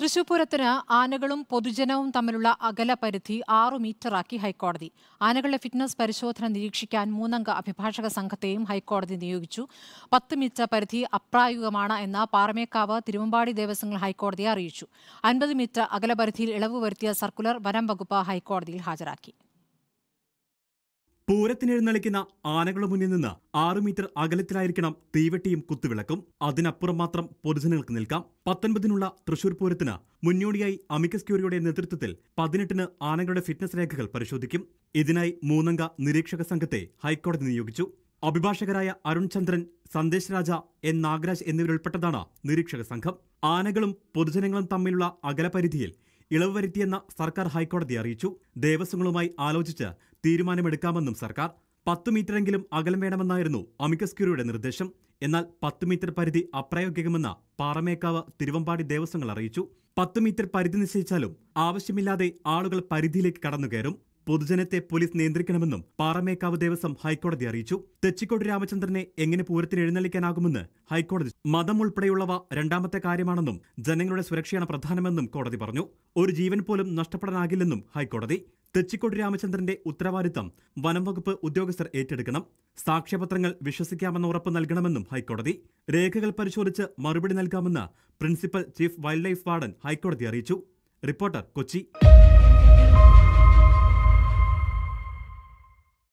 തൃശൂപൂരത്തിന് ആനകളും പൊതുജനവും തമ്മിലുള്ള അകലപരിധി ആറു മീറ്ററാക്കി ഹൈക്കോടതി ആനകളുടെ ഫിറ്റ്നസ് പരിശോധന നിരീക്ഷിക്കാൻ മൂന്നംഗ അഭിഭാഷക സംഘത്തെയും ഹൈക്കോടതി നിയോഗിച്ചു പത്ത് മീറ്റർ പരിധി അപ്രായോഗികമാണ് എന്ന് പാറമേക്കാവ് തിരുവമ്പാടി ദേവസ്വങ്ങൾ ഹൈക്കോടതിയെ അറിയിച്ചു അൻപത് മീറ്റർ അകലപരിധിയിൽ ഇളവ് വരുത്തിയ സർക്കുലർ വനം വകുപ്പ് ഹൈക്കോടതിയിൽ ഹാജരാക്കി പൂരത്തിനെഴുന്നള്ളിക്കുന്ന ആനകളുടെ മുന്നിൽ നിന്ന് ആറു മീറ്റർ അകലത്തിലായിരിക്കണം തീവെട്ടിയും കുത്തുവിളക്കും അതിനപ്പുറം മാത്രം പൊതുജനങ്ങൾക്ക് നിൽക്കാം പത്തൊൻപതിനുള്ള തൃശൂർ പൂരത്തിന് മുന്നോടിയായി അമിക്കസ് ക്യൂറിയുടെ നേതൃത്വത്തിൽ പതിനെട്ടിന് ആനകളുടെ ഫിറ്റ്നസ് രേഖകൾ പരിശോധിക്കും ഇതിനായി മൂന്നംഗ നിരീക്ഷക സംഘത്തെ ഹൈക്കോടതി നിയോഗിച്ചു അഭിഭാഷകരായ അരുൺ ചന്ദ്രൻ സന്ദേശ് രാജ എൻ നാഗരാജ് എന്നിവരുൾപ്പെട്ടതാണ് നിരീക്ഷക സംഘം ആനകളും പൊതുജനങ്ങളും തമ്മിലുള്ള അകലപരിധിയിൽ ഇളവ് വരുത്തിയെന്ന സർക്കാർ ഹൈക്കോടതി അറിയിച്ചു ദേവസ്വങ്ങളുമായി ആലോചിച്ച് തീരുമാനമെടുക്കാമെന്നും സർക്കാർ പത്ത് മീറ്ററെങ്കിലും അകലം വേണമെന്നായിരുന്നു അമിക്കസ് ക്യൂറിയുടെ നിർദ്ദേശം എന്നാൽ പത്ത് മീറ്റർ പരിധി അപ്രായോഗികമെന്ന് പാറമേക്കാവ് തിരുവമ്പാടി ദേവസ്വങ്ങൾ അറിയിച്ചു പത്ത് മീറ്റർ പരിധി നിശ്ചയിച്ചാലും ആവശ്യമില്ലാതെ ആളുകൾ പരിധിയിലേക്ക് കടന്നു കയറും പൊതുജനത്തെ പോലീസ് നിയന്ത്രിക്കണമെന്നും പാറമേക്കാവ് ദേവസ്വം ഹൈക്കോടതി അറിയിച്ചു തെച്ചിക്കോട് രാമചന്ദ്രനെ എങ്ങനെ പൂരത്തിന് എഴുന്നള്ളിക്കാനാകുമെന്ന് ഹൈക്കോടതി മതം ഉൾപ്പെടെയുള്ളവ രണ്ടാമത്തെ കാര്യമാണെന്നും ജനങ്ങളുടെ സുരക്ഷയാണ് പ്രധാനമെന്നും കോടതി പറഞ്ഞു ഒരു ജീവൻ പോലും നഷ്ടപ്പെടാനാകില്ലെന്നും ഹൈക്കോടതി തെച്ചിക്കോട് രാമചന്ദ്രന്റെ ഉത്തരവാദിത്തം വനം വകുപ്പ് ഉദ്യോഗസ്ഥർ ഏറ്റെടുക്കണം സാക്ഷ്യപത്രങ്ങൾ വിശ്വസിക്കാമെന്ന ഉറപ്പ് നൽകണമെന്നും ഹൈക്കോടതി രേഖകൾ പരിശോധിച്ച് മറുപടി നൽകാമെന്ന് principal chief wildlife warden ഹൈക്കോടതി അറിയിച്ചു റിപ്പോർട്ടർ കൊച്ചി